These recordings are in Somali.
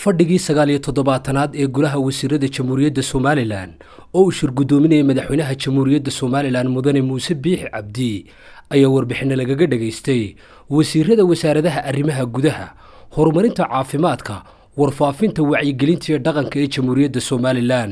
fadhigii sagaal iyo toddobaatanaad ee golaha wasiirada jamhuuriyadda somalilan oo uu shir guddoominaya madaxweynaha jamhuuriyadda somalilan mudane muuse biix cabdi ayaa warbixinno lagaga dhagaystay wasiirada wasaaradaha arrimaha gudaha horumarinta caafimaadka warfaafinta wacyigelinta iyo dhaqanka ee jamhuuriyadda somalilan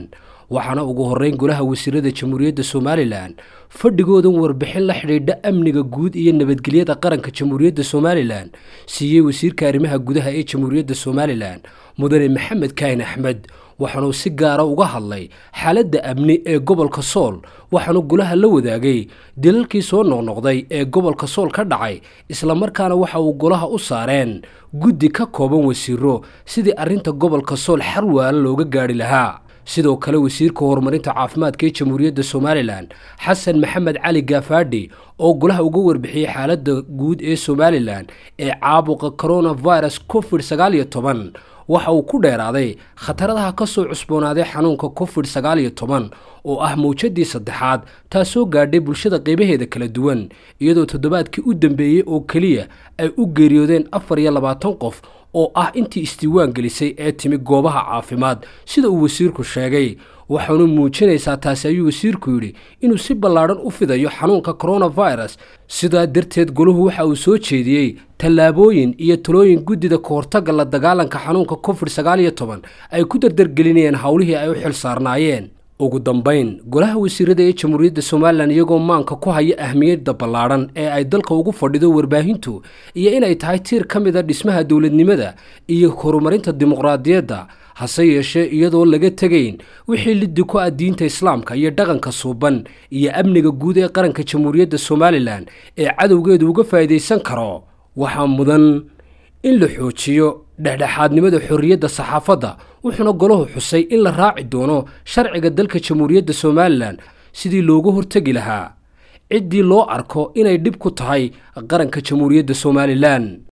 waxaana ugu horeyn golaha wasiirada jamhuuriyadda somalilan fadhigoodan warbixin la xidhiidha amniga guud iyo nabadgelyada qaranka jamhuuriyadda somalilan siiyey wasiirka arrimaha gudaha ee jamhuuriyadda somalilan mudane maxamed kaahin axmed waxaanuu si gaara uga hadlay xaaladda amni ee gobolka sool waxaanu golaha la wadaagay dilalkii soo noqnoqday ee gobolka sool ka dhacay islamarkaana waxa uu golaha u saareen guddi ka kooban wasiiro sidii arrinta gobolka sool xal waalo looga gaadhi lahaa sidoo kale wasiirka horumarinta caafimaadka ee jamhuuriyadda somalilan xasan maxamed cali gaafaadhi oo golaha uga warbixiyey xaaladda guud ee somalilan ee caabuqa coronavirus covid sagaaliyo toban waxa uu ku dheeraaday khataradaha kasoo cusboonaaday xanuunka covid sagaal iyo toban oo ah mawjadii saddexaad taasoo gaadhay bulshada qeybaheeda kala duwan iyadoo toddobaadkii u dambeeyey oo keliya ay u geeriyoodeen afar iyo labaatan qof oo ah intii isdiiwaan gelisay ee timi goobaha caafimaad sida uu wasiirku sheegay waxaanu muujinaysaa taasi ayuu wasiirku yidhi inuu si ballaadhan u fidayo xanuunka coronavirus sidaa darteed goluhu waxa uu soo jeediyey tallaabooyin iyo talooyin guddida ka hortagga la dagaalanka xanuunka covid sagaal iyo toban ay ku dardargelinayeen howlihii ay u xil saarnaayeen ugu dambayn golaha wasiirada ee jamhuuriyadda somalilan iyagoo maanka ku haya ahmiyadda ballaadhan ee ay dalka ugu fadhido warbaahintu iyo inay tahay tiir ka mid a ah dhismaha dowladnimada iyo horumarinta dimuqraadiyadda hase yeeshee iyadoo laga tegayn wixii liddi ku ah diinta islaamka iyo dhaqanka suuban iyo amniga guud ee qaranka jamhuuriyadda somalilan ee cadowgeedu uga faa'iidaysan karo waxaa mudan in la xoojiyo dhexdhexaadnimada xorriyadda saxaafadda wuxuuna golahu xusay in la raaci doono sharciga dalka jamhuuriyadda somalilan sidii looga hortegi lahaa ciddii loo arko inay dhib ku tahay qaranka jamhuuriyadda somalilan